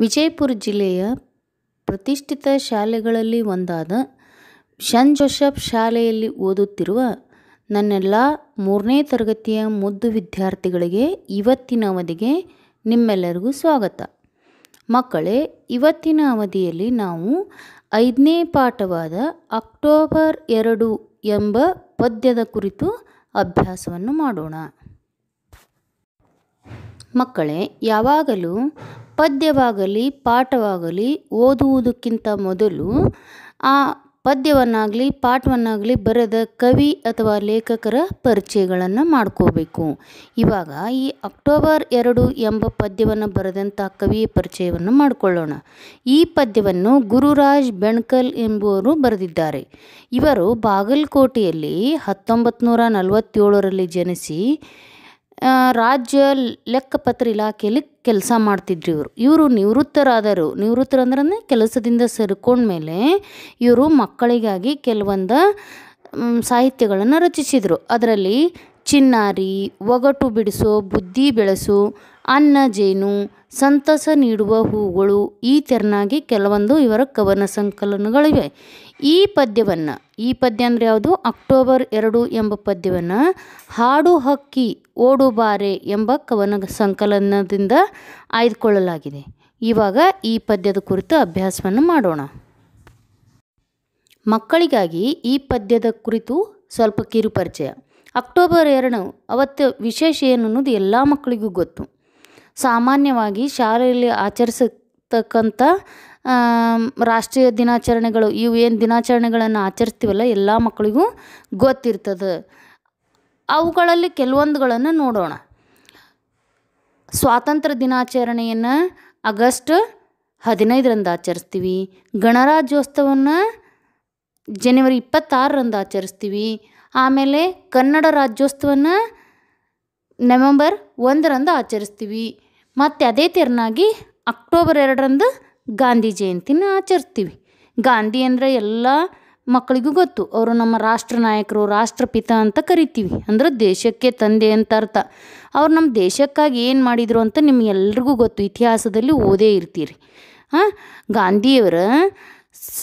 ವಿಜಯಪುರ ಜಿಲ್ಲೆಯ ಪ್ರತಿಷ್ಠಿತ ಶಾಲೆಗಳಲ್ಲಿ ಒಂದಾದ ಶನ್ ಜೋಸೆಫ್ ಶಾಲೆಯಲ್ಲಿ ಓದುತ್ತಿರುವ ನನ್ನೆಲ್ಲ ಮೂರನೇ ತರಗತಿಯ ಮುದ್ದು ವಿದ್ಯಾರ್ಥಿಗಳಿಗೆ ಇವತ್ತಿನ ಅವಧಿಗೆ ನಿಮ್ಮೆಲ್ಲರಿಗೂ ಸ್ವಾಗತ ಮಕ್ಕಳೇ ಇವತ್ತಿನ ಅವಧಿಯಲ್ಲಿ ನಾವು ಐದನೇ ಪಾಠವಾದ ಅಕ್ಟೋಬರ್ ಎರಡು ಎಂಬ ಪದ್ಯದ ಕುರಿತು ಅಭ್ಯಾಸವನ್ನು ಮಾಡೋಣ ಮಕ್ಕಳೇ ಯಾವಾಗಲೂ ಪದ್ಯವಾಗಲಿ ಪಾಠವಾಗಲಿ ಓದುವುದಕ್ಕಿಂತ ಮೊದಲು ಆ ಪದ್ಯವನ್ನಾಗಲಿ ಪಾಠವನ್ನಾಗಲಿ ಬರೆದ ಕವಿ ಅಥವಾ ಲೇಖಕರ ಪರಿಚಯಗಳನ್ನು ಮಾಡ್ಕೋಬೇಕು ಇವಾಗ ಈ ಅಕ್ಟೋಬರ್ ಎರಡು ಎಂಬ ಪದ್ಯವನ್ನು ಬರೆದಂಥ ಕವಿಯ ಪರಿಚಯವನ್ನು ಮಾಡಿಕೊಳ್ಳೋಣ ಈ ಪದ್ಯವನ್ನು ಗುರುರಾಜ್ ಬೆಣ್ಕಲ್ ಎಂಬುವರು ಬರೆದಿದ್ದಾರೆ ಇವರು ಬಾಗಲಕೋಟೆಯಲ್ಲಿ ಹತ್ತೊಂಬತ್ತು ನೂರ ನಲವತ್ತೇಳರಲ್ಲಿ ಜನಿಸಿ ರಾಜ್ಯ ಲೆಕ್ಕಪತ್ರ ಇಲಾಖೆಯಲ್ಲಿ ಕೆಲಸ ಮಾಡ್ತಿದ್ರು ಇವರು ಇವರು ನಿವೃತ್ತರಾದರು ನಿವೃತ್ತರಂದ್ರೆ ಕೆಲಸದಿಂದ ಸೇರ್ಕೊಂಡ ಮೇಲೆ ಇವರು ಮಕ್ಕಳಿಗಾಗಿ ಕೆಲವೊಂದು ಸಾಹಿತ್ಯಗಳನ್ನು ರಚಿಸಿದರು ಅದರಲ್ಲಿ ಚಿನ್ನಾರಿ ಒಗಟು ಬಿಡಿಸು ಬುದ್ಧಿ ಬೆಳೆಸು ಅನ್ನ ಜೇನು ಸಂತಸ ನೀಡುವ ಹೂಗಳು ಈ ತೆರನಾಗಿ ಕೆಲವೊಂದು ಇವರ ಕವನ ಸಂಕಲನಗಳಿವೆ ಈ ಪದ್ಯವನ್ನು ಈ ಪದ್ಯ ಅಂದರೆ ಯಾವುದು ಅಕ್ಟೋಬರ್ ಎರಡು ಎಂಬ ಪದ್ಯವನ್ನು ಹಾಡು ಹಕ್ಕಿ ಓಡು ಬಾರೆ ಎಂಬ ಕವನ ಸಂಕಲನದಿಂದ ಆಯ್ದುಕೊಳ್ಳಲಾಗಿದೆ ಇವಾಗ ಈ ಪದ್ಯದ ಕುರಿತು ಅಭ್ಯಾಸವನ್ನು ಮಾಡೋಣ ಮಕ್ಕಳಿಗಾಗಿ ಈ ಪದ್ಯದ ಕುರಿತು ಸ್ವಲ್ಪ ಕಿರುಪರಿಚಯ ಅಕ್ಟೋಬರ್ ಎರಡು ಅವತ್ತು ವಿಶೇಷ ಏನು ಅನ್ನೋದು ಎಲ್ಲ ಮಕ್ಕಳಿಗೂ ಗೊತ್ತು ಸಾಮಾನ್ಯವಾಗಿ ಶಾಲೆಯಲ್ಲಿ ಆಚರಿಸತಕ್ಕಂಥ ರಾಷ್ಟ್ರೀಯ ದಿನಾಚರಣೆಗಳು ಇವು ಏನು ದಿನಾಚರಣೆಗಳನ್ನು ಆಚರಿಸ್ತೀವಲ್ಲ ಎಲ್ಲ ಮಕ್ಕಳಿಗೂ ಗೊತ್ತಿರ್ತದೆ ಅವುಗಳಲ್ಲಿ ಕೆಲವೊಂದುಗಳನ್ನು ನೋಡೋಣ ಸ್ವಾತಂತ್ರ್ಯ ದಿನಾಚರಣೆಯನ್ನು ಆಗಸ್ಟ್ ಹದಿನೈದರಂದು ಆಚರಿಸ್ತೀವಿ ಗಣರಾಜ್ಯೋತ್ಸವವನ್ನು ಜನವರಿ ಇಪ್ಪತ್ತಾರರಂದು ಆಚರಿಸ್ತೀವಿ ಆಮೇಲೆ ಕನ್ನಡ ರಾಜ್ಯೋತ್ಸವನ ನವೆಂಬರ್ ಒಂದರಂದು ಆಚರಿಸ್ತೀವಿ ಮತ್ತು ಅದೇ ತೆರನಾಗಿ ಅಕ್ಟೋಬರ್ ಎರಡರಂದು ಗಾಂಧಿ ಜಯಂತಿನ ಆಚರಿಸ್ತೀವಿ ಗಾಂಧಿ ಅಂದರೆ ಎಲ್ಲ ಮಕ್ಕಳಿಗೂ ಗೊತ್ತು ಅವರು ನಮ್ಮ ರಾಷ್ಟ್ರ ನಾಯಕರು ರಾಷ್ಟ್ರಪಿತ ಅಂತ ಕರಿತೀವಿ ಅಂದರೆ ದೇಶಕ್ಕೆ ತಂದೆ ಅಂತ ಅರ್ಥ ಅವ್ರು ನಮ್ಮ ದೇಶಕ್ಕಾಗಿ ಏನು ಮಾಡಿದರು ಅಂತ ನಿಮಗೆಲ್ರಿಗೂ ಗೊತ್ತು ಇತಿಹಾಸದಲ್ಲಿ ಓದೇ ಇರ್ತೀರಿ ಹಾಂ ಗಾಂಧಿಯವರ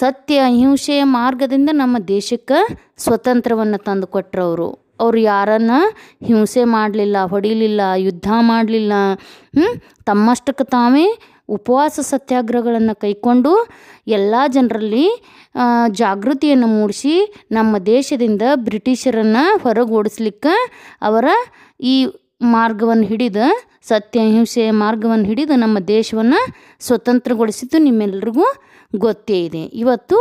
ಸತ್ಯ ಅಹಿಂಸೆಯ ಮಾರ್ಗದಿಂದ ನಮ್ಮ ದೇಶಕ್ಕೆ ಸ್ವತಂತ್ರವನ್ನು ತಂದು ಅವರು ಅವ್ರು ಯಾರನ್ನು ಹಿಂಸೆ ಮಾಡಲಿಲ್ಲ ಹೊಡಿಲಿಲ್ಲ ಯುದ್ಧ ಮಾಡಲಿಲ್ಲ ತಮ್ಮಷ್ಟಕ್ಕೆ ತಾವೇ ಉಪವಾಸ ಸತ್ಯಾಗ್ರಹಗಳನ್ನು ಕೈಕೊಂಡು ಎಲ್ಲ ಜನರಲ್ಲಿ ಜಾಗೃತಿಯನ್ನು ಮೂಡಿಸಿ ನಮ್ಮ ದೇಶದಿಂದ ಬ್ರಿಟಿಷರನ್ನು ಹೊರಗೂಡಿಸ್ಲಿಕ್ಕೆ ಅವರ ಈ ಮಾರ್ಗವನ್ನು ಹಿಡಿದ ಸತ್ಯ ಹಿಂಸೆ ಮಾರ್ಗವನ್ನು ಹಿಡಿದು ನಮ್ಮ ದೇಶವನ್ನು ಸ್ವತಂತ್ರಗೊಳಿಸಿದ್ದು ನಿಮ್ಮೆಲ್ಲರಿಗೂ ಗೊತ್ತೇ ಇದೆ ಇವತ್ತು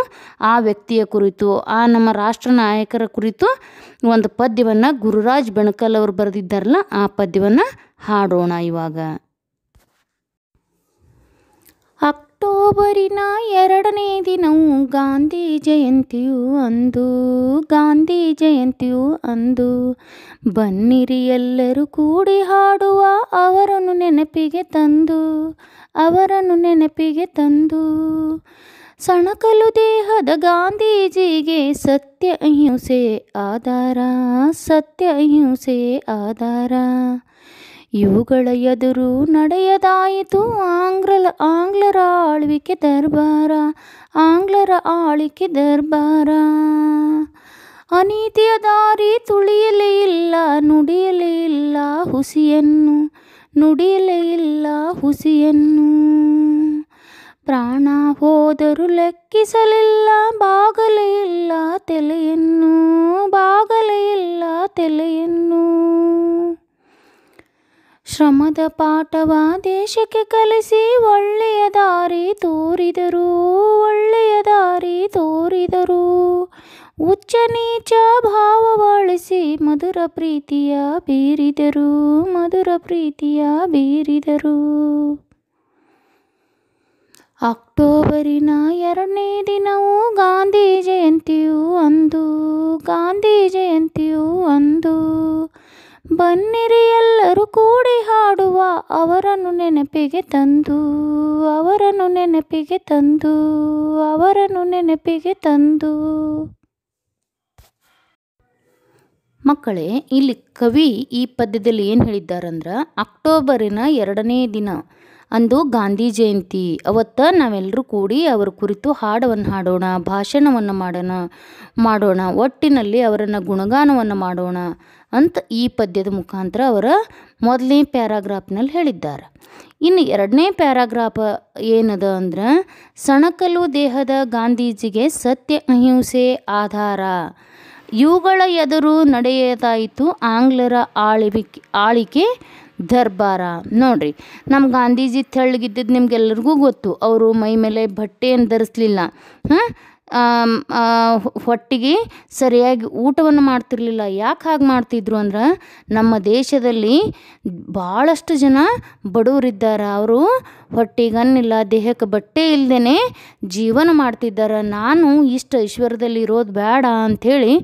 ಆ ವ್ಯಕ್ತಿಯ ಕುರಿತು ಆ ನಮ್ಮ ರಾಷ್ಟ್ರ ನಾಯಕರ ಕುರಿತು ಒಂದು ಪದ್ಯವನ್ನು ಗುರುರಾಜ್ ಬೆಣಕಲ್ ಅವರು ಬರೆದಿದ್ದಾರಲ್ಲ ಆ ಪದ್ಯವನ್ನು ಹಾಡೋಣ ಇವಾಗ ಅಕ್ಟೋಬರಿನ ಎರಡನೇ ದಿನವು ಗಾಂಧಿ ಜಯಂತಿಯು ಅಂದು ಗಾಂಧಿ ಜಯಂತಿಯು ಅಂದು ಬನ್ನಿರಿ ಎಲ್ಲರೂ ಕೂಡಿ ಹಾಡುವ ಅವರನ್ನು ನೆನಪಿಗೆ ತಂದು ಅವರನ್ನು ನೆನಪಿಗೆ ತಂದು ಸಣಕಲು ದೇಹದ ಗಾಂಧೀಜಿಗೆ ಸತ್ಯ ಅಹಿಂಸೆ ಆಧಾರ ಸತ್ಯ ಅಹಿಂಸೆ ಆಧಾರ ಇವುಗಳ ಎದುರು ನಡೆಯದಾಯಿತು ಆಂಗ್ಲ ಆಂಗ್ಲರ ಆಳ್ವಿಕೆ ದರ್ಬಾರ ಆಂಗ್ಲರ ಆಳಿಕೆ ದರ್ಬಾರ ಅನೀತಿಯ ದಾರಿ ತುಳಿಯಲೇ ಇಲ್ಲ ನುಡಿಯಲೇ ಇಲ್ಲ ಹುಸಿಯನ್ನು ನುಡಿಯಲೇ ಇಲ್ಲ ಹುಸಿಯನ್ನು ಪ್ರಾಣ ಹೋದರೂ ಲೆಕ್ಕಿಸಲಿಲ್ಲ ಬಾಗಲೇ ಇಲ್ಲ ತಲೆಯನ್ನು ಬಾಗಲೇ ಇಲ್ಲ ತಲೆಯನ್ನು ಶ್ರಮದ ಪಾಠವ ದೇಶಕ್ಕೆ ಕಲಿಸಿ ಒಳ್ಳೆಯ ದಾರಿ ತೋರಿದರು ಒಳ್ಳೆಯ ದಾರಿ ತೋರಿದರು ಉಚ್ಚ ನೀಚ ಭಾವವಳಿಸಿ ಮಧುರ ಪ್ರೀತಿಯ ಬೀರಿದರು ಮಧುರ ಪ್ರೀತಿಯ ಬೀರಿದರು ಅಕ್ಟೋಬರಿನ ಎರಡನೇ ದಿನವೂ ಗಾಂಧಿ ಜಯಂತಿಯು ಅಂದು ಗಾಂಧಿ ಜಯಂತಿಯು ಅಂದು ಬನ್ನಿರಿ ಎಲ್ಲರೂ ಕೂಡಿ ಹಾಡುವ ಅವರನ್ನು ನೆನಪಿಗೆ ತಂದು ಅವರನ್ನು ನೆನಪಿಗೆ ತಂದು ಅವರನ್ನು ನೆನಪಿಗೆ ತಂದು ಮಕ್ಕಳೇ ಇಲ್ಲಿ ಕವಿ ಈ ಪದ್ಯದಲ್ಲಿ ಏನು ಅಂದ್ರೆ ಅಕ್ಟೋಬರಿನ ಎರಡನೇ ದಿನ ಅಂದು ಗಾಂಧಿ ಜಯಂತಿ ಅವತ್ತು ನಾವೆಲ್ಲರೂ ಕೂಡಿ ಅವರ ಕುರಿತು ಹಾಡವನ್ನು ಹಾಡೋಣ ಭಾಷಣವನ್ನು ಮಾಡೋಣ ಮಾಡೋಣ ಒಟ್ಟಿನಲ್ಲಿ ಅವರನ್ನು ಗುಣಗಾನವನ್ನು ಮಾಡೋಣ ಅಂತ ಈ ಪದ್ಯದ ಮುಖಾಂತರ ಅವರ ಮೊದಲನೇ ಪ್ಯಾರಾಗ್ರಾಫ್ನಲ್ಲಿ ಹೇಳಿದ್ದಾರೆ ಇನ್ನು ಎರಡನೇ ಪ್ಯಾರಾಗ್ರಾಫ್ ಏನದ ಅಂದ್ರೆ ಸಣಕಲು ದೇಹದ ಗಾಂಧೀಜಿಗೆ ಸತ್ಯ ಅಹಿಂಸೆ ಆಧಾರ ಇವುಗಳ ಎದುರು ನಡೆಯದಾಯಿತು ಆಂಗ್ಲರ ಆಳಿಕೆ ಆಳಿಕೆ ದರ್ಬಾರ ನೋಡಿರಿ ನಮ್ಮ ಗಾಂಧೀಜಿ ತೆಳ್ಳಗಿದ್ದಿದ್ದು ನಿಮ್ಗೆಲ್ಲರಿಗೂ ಗೊತ್ತು ಅವರು ಮೈ ಮೇಲೆ ಬಟ್ಟೆಯನ್ನು ಧರಿಸ್ಲಿಲ್ಲ ಹಾಂ ಹೊಟ್ಟಿಗೆ ಸರಿಯಾಗಿ ಊಟವನ್ನು ಮಾಡ್ತಿರ್ಲಿಲ್ಲ ಯಾಕೆ ಹಾಗೆ ಮಾಡ್ತಿದ್ರು ಅಂದ್ರೆ ನಮ್ಮ ದೇಶದಲ್ಲಿ ಭಾಳಷ್ಟು ಜನ ಬಡವರಿದ್ದಾರೆ ಅವರು ಹೊಟ್ಟಿಗನ್ನಿಲ್ಲ ದೇಹಕ್ಕೆ ಬಟ್ಟೆ ಇಲ್ಲದೇ ಜೀವನ ಮಾಡ್ತಿದ್ದಾರೆ ನಾನು ಇಷ್ಟು ಐಶ್ವರ್ಯದಲ್ಲಿ ಇರೋದು ಬೇಡ ಅಂಥೇಳಿ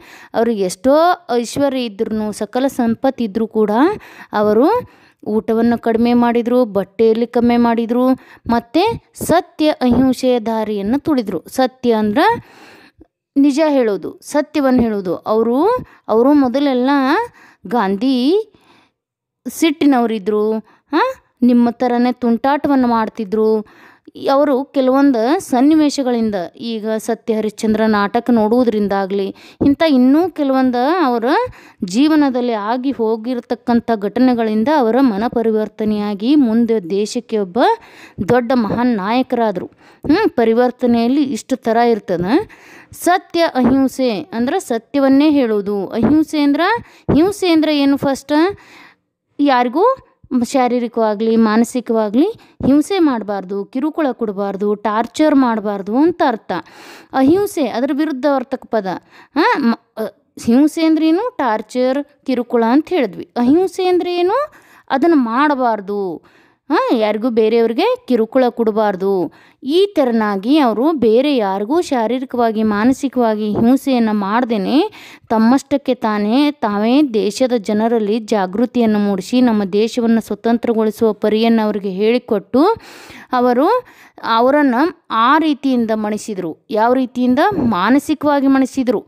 ಅವ್ರಿಗೆ ಎಷ್ಟೋ ಐಶ್ವರ್ಯ ಇದ್ರೂ ಸಕಲ ಸಂಪತ್ತಿದ್ದರೂ ಕೂಡ ಅವರು ಊಟವನ್ನು ಕಡಿಮೆ ಮಾಡಿದರು ಬಟ್ಟೆಯಲ್ಲಿ ಕಮ್ಮಿ ಮಾಡಿದರು ಮತ್ತು ಸತ್ಯ ಅಹಿಂಸೆಯ ದಾರಿಯನ್ನು ತುಳಿದರು ಸತ್ಯ ಅಂದ್ರೆ ನಿಜ ಹೇಳೋದು ಸತ್ಯವನ್ನು ಹೇಳೋದು ಅವರು ಅವರು ಮೊದಲೆಲ್ಲ ಗಾಂಧಿ ಸಿಟ್ಟಿನವರಿದ್ದರು ಹಾಂ ನಿಮ್ಮ ಥರನೇ ತುಂಟಾಟವನ್ನು ಮಾಡ್ತಿದ್ರು ಅವರು ಕೆಲವೊಂದು ಸನ್ನಿವೇಶಗಳಿಂದ ಈಗ ಸತ್ಯ ಹರಿಶ್ಚಂದ್ರ ನಾಟಕ ನೋಡುವುದರಿಂದಾಗಲಿ ಇಂಥ ಇನ್ನೂ ಕೆಲವೊಂದು ಅವರ ಜೀವನದಲ್ಲಿ ಆಗಿ ಹೋಗಿರತಕ್ಕಂಥ ಘಟನೆಗಳಿಂದ ಅವರ ಮನ ಪರಿವರ್ತನೆಯಾಗಿ ಮುಂದೆ ದೇಶಕ್ಕೆ ಒಬ್ಬ ದೊಡ್ಡ ಮಹಾನ್ ನಾಯಕರಾದರು ಪರಿವರ್ತನೆಯಲ್ಲಿ ಇಷ್ಟು ಥರ ಇರ್ತದೆ ಸತ್ಯ ಅಹಿಂಸೆ ಅಂದ್ರೆ ಸತ್ಯವನ್ನೇ ಹೇಳೋದು ಅಹಿಂಸೆ ಅಂದ್ರೆ ಹಿಂಸೆ ಅಂದರೆ ಏನು ಫಸ್ಟ್ ಯಾರಿಗೂ ಶಾರೀರಿಕವಾಗಲಿ ಮಾನಸಿಕವಾಗಲಿ ಹಿಂಸೆ ಮಾಡಬಾರ್ದು ಕಿರುಕುಳ ಕೊಡಬಾರ್ದು ಟಾರ್ಚರ್ ಮಾಡಬಾರ್ದು ಅಂತ ಅರ್ಥ ಅಹಿಂಸೆ ಅದರ ವಿರುದ್ಧ ವರ್ತಕ ಪದ ಹಾಂ ಹಿಂಸೆ ಅಂದ್ರೇನು ಟಾರ್ಚರ್ ಕಿರುಕುಳ ಅಂತ ಹೇಳಿದ್ವಿ ಅಹಿಂಸೆ ಅಂದ್ರೆ ಏನು ಅದನ್ನು ಮಾಡಬಾರ್ದು ಹಾಂ ಯಾರಿಗೂ ಬೇರೆಯವ್ರಿಗೆ ಕಿರುಕುಳ ಕೊಡಬಾರ್ದು ಈ ಥರನಾಗಿ ಅವರು ಬೇರೆ ಯಾರಿಗೂ ಶಾರೀರಿಕವಾಗಿ ಮಾನಸಿಕವಾಗಿ ಹಿಂಸೆಯನ್ನು ಮಾಡ್ದೇ ತಮ್ಮಷ್ಟಕ್ಕೆ ತಾನೇ ತಾವೇ ದೇಶದ ಜನರಲ್ಲಿ ಜಾಗೃತಿಯನ್ನು ಮೂಡಿಸಿ ನಮ್ಮ ದೇಶವನ್ನು ಸ್ವತಂತ್ರಗೊಳಿಸುವ ಪರಿಯನ್ನು ಅವರಿಗೆ ಹೇಳಿಕೊಟ್ಟು ಅವರು ಅವರನ್ನು ಆ ರೀತಿಯಿಂದ ಮಣಿಸಿದರು ಯಾವ ರೀತಿಯಿಂದ ಮಾನಸಿಕವಾಗಿ ಮಣಿಸಿದರು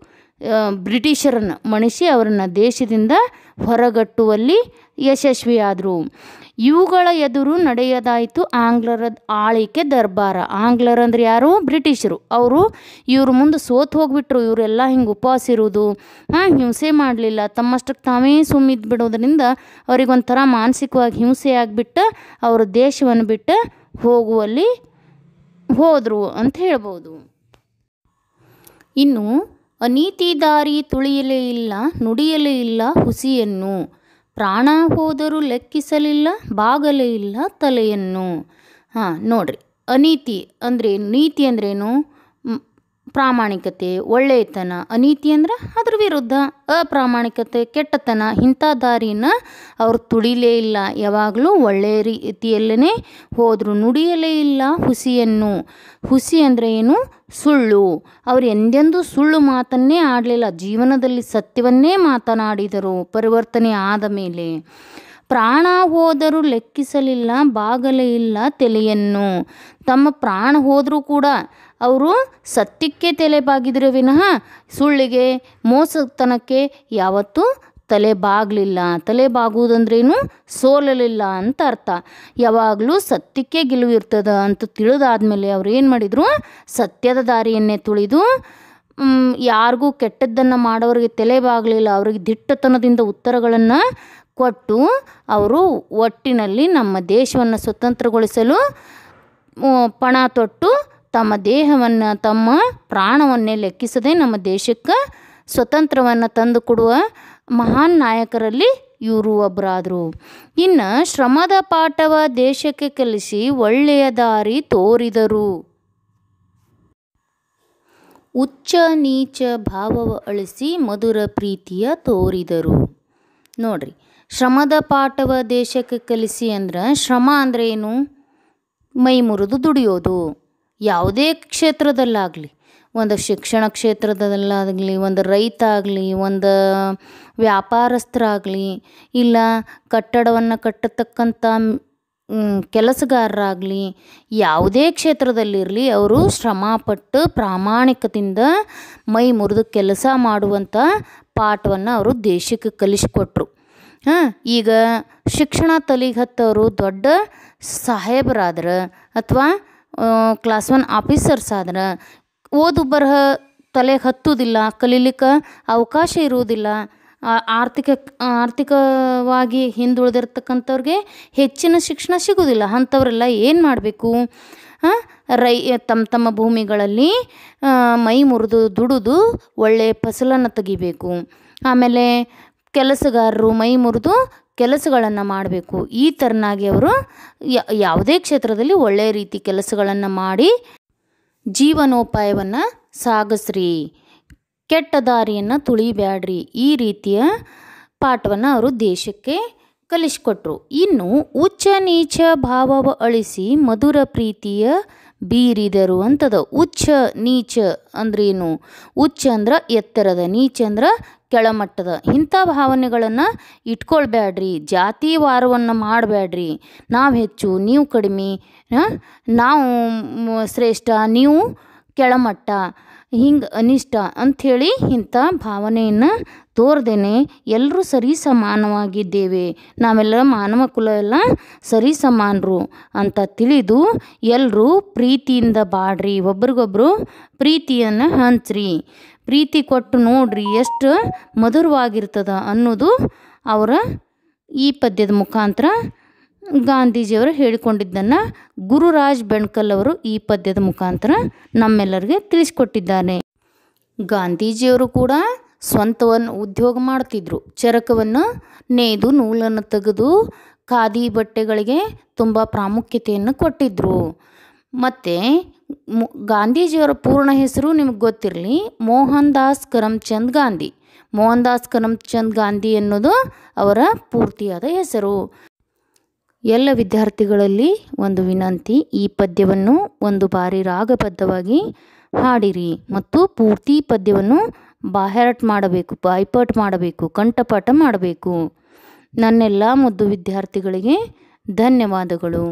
ಬ್ರಿಟಿಷರನ್ನು ಮಣಿಸಿ ಅವರನ್ನು ದೇಶದಿಂದ ಹೊರಗಟ್ಟುವಲ್ಲಿ ಯಶಸ್ವಿಯಾದರು ಇವುಗಳ ಎದುರು ನಡೆಯದಾಯಿತು ಆಂಗ್ಲರ ಆಳಿಕೆ ದರ್ಬಾರ ಆಂಗ್ಲರಂದ್ರೆ ಯಾರು ಬ್ರಿಟಿಷರು ಅವರು ಇವ್ರ ಮುಂದೆ ಸೋತು ಹೋಗ್ಬಿಟ್ರು ಇವರೆಲ್ಲ ಹಿಂಗೆ ಉಪವಾಸ ಇರುವುದು ಹಾಂ ಹಿಂಸೆ ಮಾಡಲಿಲ್ಲ ತಮ್ಮಷ್ಟಕ್ಕೆ ತಾವೇ ಸುಮ್ಮಿದ್ದು ಬಿಡೋದರಿಂದ ಅವರಿಗೊಂಥರ ಮಾನಸಿಕವಾಗಿ ಹಿಂಸೆ ಆಗಿಬಿಟ್ಟು ಅವರ ದೇಶವನ್ನು ಬಿಟ್ಟು ಹೋಗುವಲ್ಲಿ ಹೋದರು ಅಂತ ಹೇಳ್ಬೋದು ಇನ್ನು ಅನೀತಿ ದಾರಿ ತುಳಿಯಲೇ ಇಲ್ಲ ನುಡಿಯಲೇ ಇಲ್ಲ ಹುಸಿಯನ್ನು ಪ್ರಾಣ ಹೋದರೂ ಲೆಕ್ಕಿಸಲಿಲ್ಲ ಬಾಗಲೇ ಇಲ್ಲ ತಲೆಯನ್ನು ಹಾಂ ನೋಡಿರಿ ಅನೀತಿ ಅಂದರೆ ನೀತಿ ಅಂದ್ರೇನು ಪ್ರಾಮಾಣಿಕತೆ ಒಳ್ಳೆಯತನ ಅನೀತಿ ಅಂದ್ರೆ ಅದ್ರ ವಿರುದ್ಧ ಅಪ್ರಾಮಾಣಿಕತೆ ಕೆಟ್ಟತನ ಇಂಥ ದಾರಿನ ಅವರು ತುಳಿಲೇ ಇಲ್ಲ ಯಾವಾಗಲೂ ಒಳ್ಳೆಯ ರೀತಿಯಲ್ಲೇ ಹೋದರು ನುಡಿಯಲೇ ಇಲ್ಲ ಹುಸಿಯನ್ನು ಹುಸಿ ಅಂದರೆ ಏನು ಸುಳ್ಳು ಅವರು ಎಂದೆಂದೂ ಸುಳ್ಳು ಮಾತನ್ನೇ ಆಡಲಿಲ್ಲ ಜೀವನದಲ್ಲಿ ಸತ್ಯವನ್ನೇ ಮಾತನಾಡಿದರು ಪರಿವರ್ತನೆ ಆದ ಮೇಲೆ ಪ್ರಾಣ ಹೋದರೂ ಲೆಕ್ಕಿಸಲಿಲ್ಲ ಬಾಗಲೇ ಇಲ್ಲ ತಲೆಯನ್ನು ತಮ್ಮ ಪ್ರಾಣ ಹೋದರೂ ಕೂಡ ಅವರು ಸತ್ಯಕ್ಕೆ ತಲೆ ಬಾಗಿದರೆ ವಿನಃ ಸುಳ್ಳಿಗೆ ಮೋಸತನಕ್ಕೆ ಯಾವತ್ತೂ ತಲೆ ಬಾಗಲಿಲ್ಲ ತಲೆ ಬಾಗುವುದಂದ್ರೇನು ಸೋಲಲಿಲ್ಲ ಅಂತ ಅರ್ಥ ಯಾವಾಗಲೂ ಸತ್ಯಕ್ಕೆ ಗೆಲುವು ಇರ್ತದ ಅಂತ ತಿಳಿದಾದ್ಮೇಲೆ ಅವ್ರು ಏನು ಮಾಡಿದರು ಸತ್ಯದ ದಾರಿಯನ್ನೇ ತುಳಿದು ಯಾರಿಗೂ ಕೆಟ್ಟದ್ದನ್ನು ಮಾಡೋರಿಗೆ ತಲೆ ಬಾಗಲಿಲ್ಲ ಅವ್ರಿಗೆ ದಿಟ್ಟತನದಿಂದ ಉತ್ತರಗಳನ್ನು ಕೊಟ್ಟು ಅವರು ಒಟ್ಟಿನಲ್ಲಿ ನಮ್ಮ ದೇಶವನ್ನು ಸ್ವತಂತ್ರಗೊಳಿಸಲು ಪಣ ತೊಟ್ಟು ತಮ್ಮ ದೇಹವನ್ನು ತಮ್ಮ ಪ್ರಾಣವನ್ನೇ ಲೆಕ್ಕಿಸದೆ ನಮ್ಮ ದೇಶಕ್ಕೆ ಸ್ವತಂತ್ರವನ್ನು ತಂದು ಕೊಡುವ ಮಹಾನ್ ನಾಯಕರಲ್ಲಿ ಇವರು ಒಬ್ಬರಾದರು ಇನ್ನು ಶ್ರಮದ ಪಾಠವ ದೇಶಕ್ಕೆ ಕಲಿಸಿ ಒಳ್ಳೆಯ ದಾರಿ ತೋರಿದರು ಉಚ್ಚ ನೀಚ ಭಾವವ ಅಳಿಸಿ ಮಧುರ ಪ್ರೀತಿಯ ತೋರಿದರು ನೋಡ್ರಿ ಶ್ರಮದ ಪಾಠವ ದೇಶಕ್ಕೆ ಕಲಿಸಿ ಅಂದ್ರೆ ಶ್ರಮ ಅಂದರೆ ಏನು ಮೈ ಮುರಿದು ದುಡಿಯೋದು ಯಾವುದೇ ಕ್ಷೇತ್ರದಲ್ಲಾಗಲಿ ಒಂದು ಶಿಕ್ಷಣ ಕ್ಷೇತ್ರದಲ್ಲಾಗಲಿ ಒಂದು ರೈತ ಆಗಲಿ ಒಂದು ವ್ಯಾಪಾರಸ್ಥರಾಗಲಿ ಇಲ್ಲ ಕಟ್ಟಡವನ್ನು ಕಟ್ಟತಕ್ಕಂಥ ಕೆಲಸಗಾರರಾಗಲಿ ಯಾವುದೇ ಕ್ಷೇತ್ರದಲ್ಲಿರಲಿ ಅವರು ಶ್ರಮಪಟ್ಟು ಪ್ರಾಮಾಣಿಕದಿಂದ ಮೈ ಮುರಿದು ಕೆಲಸ ಮಾಡುವಂಥ ಪಾಠವನ್ನು ಅವರು ದೇಶಕ್ಕೆ ಕಲಿಸಿಕೊಟ್ರು ಹಾಂ ಈಗ ಶಿಕ್ಷಣ ತಲೆಗೆ ಹತ್ತವರು ದೊಡ್ಡ ಸಾಹೇಬರಾದ್ರೆ ಅಥವಾ ಕ್ಲಾಸ್ ಒನ್ ಆಫೀಸರ್ಸ್ ಆದ್ರೆ ಓದು ಬರಹ ತಲೆ ಹತ್ತುವುದಿಲ್ಲ ಕಲೀಲಿಕ್ಕೆ ಅವಕಾಶ ಇರುವುದಿಲ್ಲ ಆರ್ಥಿಕ ಆರ್ಥಿಕವಾಗಿ ಹಿಂದುಳಿದಿರ್ತಕ್ಕಂಥವ್ರಿಗೆ ಹೆಚ್ಚಿನ ಶಿಕ್ಷಣ ಸಿಗುವುದಿಲ್ಲ ಅಂಥವರೆಲ್ಲ ಏನು ಮಾಡಬೇಕು ರೈ ತಮ್ಮ ತಮ್ಮ ಭೂಮಿಗಳಲ್ಲಿ ಮೈ ಮುರಿದು ದುಡಿದು ಒಳ್ಳೆಯ ಫಸಲನ್ನು ತೆಗಿಬೇಕು ಆಮೇಲೆ ಕೆಲಸಗಾರರು ಮೈ ಮುರಿದು ಕೆಲಸಗಳನ್ನು ಮಾಡಬೇಕು ಈ ಥರನಾಗಿ ಅವರು ಯಾವುದೇ ಕ್ಷೇತ್ರದಲ್ಲಿ ಒಳ್ಳೆಯ ರೀತಿ ಕೆಲಸಗಳನ್ನು ಮಾಡಿ ಜೀವನೋಪಾಯವನ್ನು ಸಾಗಿಸ್ರಿ ಕೆಟ್ಟ ದಾರಿಯನ್ನು ತುಳಿಬ್ಯಾಡ್ರಿ ಈ ರೀತಿಯ ಪಾಠವನ್ನು ಅವರು ದೇಶಕ್ಕೆ ಕಲಿಸಿಕೊಟ್ರು ಇನ್ನು ಉಚ್ಚ ನೀಚ ಭಾವವ ಅಳಿಸಿ ಮಧುರ ಪ್ರೀತಿಯ ಬೀರಿದರು ಅಂತದ ಉಚ್ಚ ನೀಚ ಅಂದ್ರೇನು ಉಚ್ಚ ಅಂದ್ರೆ ಎತ್ತರದ ನೀಚ ಅಂದ್ರೆ ಕೆಳಮಟ್ಟದ ಇಂಥ ಭಾವನೆಗಳನ್ನು ಇಟ್ಕೊಳ್ಬೇಡ್ರಿ ವಾರವನ್ನು ಮಾಡಬೇಡ್ರಿ ನಾವು ಹೆಚ್ಚು ನೀವು ಕಡಿಮೆ ನಾವು ಶ್ರೇಷ್ಠ ನೀವು ಕೆಳಮಟ್ಟ ಹಿಂಗೆ ಅನಿಷ್ಟ ಅಂಥೇಳಿ ಇಂಥ ಭಾವನೆಯನ್ನು ತೋರ್ದೇನೆ ಎಲ್ಲರೂ ಸರಿ ಸಮಾನವಾಗಿದ್ದೇವೆ ನಾವೆಲ್ಲ ಮಾನವ ಕುಲ ಎಲ್ಲ ಸರಿ ಸಮಾನರು ಅಂತ ತಿಳಿದು ಎಲ್ಲರೂ ಪ್ರೀತಿಯಿಂದ ಬಾಡ್ರಿ ಒಬ್ರಿಗೊಬ್ಬರು ಪ್ರೀತಿಯನ್ನು ಹಂಚ್ರಿ ಪ್ರೀತಿ ಕೊಟ್ಟು ನೋಡ್ರಿ ಎಷ್ಟು ಮಧುರವಾಗಿರ್ತದ ಅನ್ನೋದು ಅವರ ಈ ಪದ್ಯದ ಮುಖಾಂತರ ಗಾಂಧೀಜಿಯವರು ಹೇಳಿಕೊಂಡಿದ್ದನ್ನು ಗುರುರಾಜ್ ಬೆಣ್ಕಲ್ ಅವರು ಈ ಪದ್ಯದ ಮುಖಾಂತರ ನಮ್ಮೆಲ್ಲರಿಗೆ ತಿಳಿಸಿಕೊಟ್ಟಿದ್ದಾರೆ ಗಾಂಧೀಜಿಯವರು ಕೂಡ ಸ್ವಂತವನ್ನು ಉದ್ಯೋಗ ಮಾಡ್ತಿದ್ರು ಚರಕವನ್ನು ನೇಯ್ದು ನೂಲನ್ನು ತೆಗೆದು ಖಾದಿ ಬಟ್ಟೆಗಳಿಗೆ ತುಂಬ ಪ್ರಾಮುಖ್ಯತೆಯನ್ನು ಕೊಟ್ಟಿದ್ದರು ಮತ್ತು ಗಾಂಧೀಜಿಯವರ ಪೂರ್ಣ ಹೆಸರು ನಿಮಗೆ ಗೊತ್ತಿರಲಿ ಮೋಹನ್ ದಾಸ್ ಕರಮ್ಚಂದ್ ಗಾಂಧಿ ಮೋಹನ್ ದಾಸ್ ಕರಮ್ಚಂದ್ ಗಾಂಧಿ ಅನ್ನೋದು ಅವರ ಪೂರ್ತಿಯಾದ ಹೆಸರು ಎಲ್ಲ ವಿದ್ಯಾರ್ಥಿಗಳಲ್ಲಿ ಒಂದು ವಿನಂತಿ ಈ ಪದ್ಯವನ್ನು ಒಂದು ಬಾರಿ ರಾಗಬದ್ಧವಾಗಿ ಹಾಡಿರಿ ಮತ್ತು ಪೂರ್ತಿ ಪದ್ಯವನ್ನು ಬಾಹ್ಯಾಟ್ ಮಾಡಬೇಕು ಬಾಯ್ಪಾಟ್ ಮಾಡಬೇಕು ಕಂಠಪಾಠ ಮಾಡಬೇಕು ನನ್ನೆಲ್ಲ ಮುದ್ದು ವಿದ್ಯಾರ್ಥಿಗಳಿಗೆ ಧನ್ಯವಾದಗಳು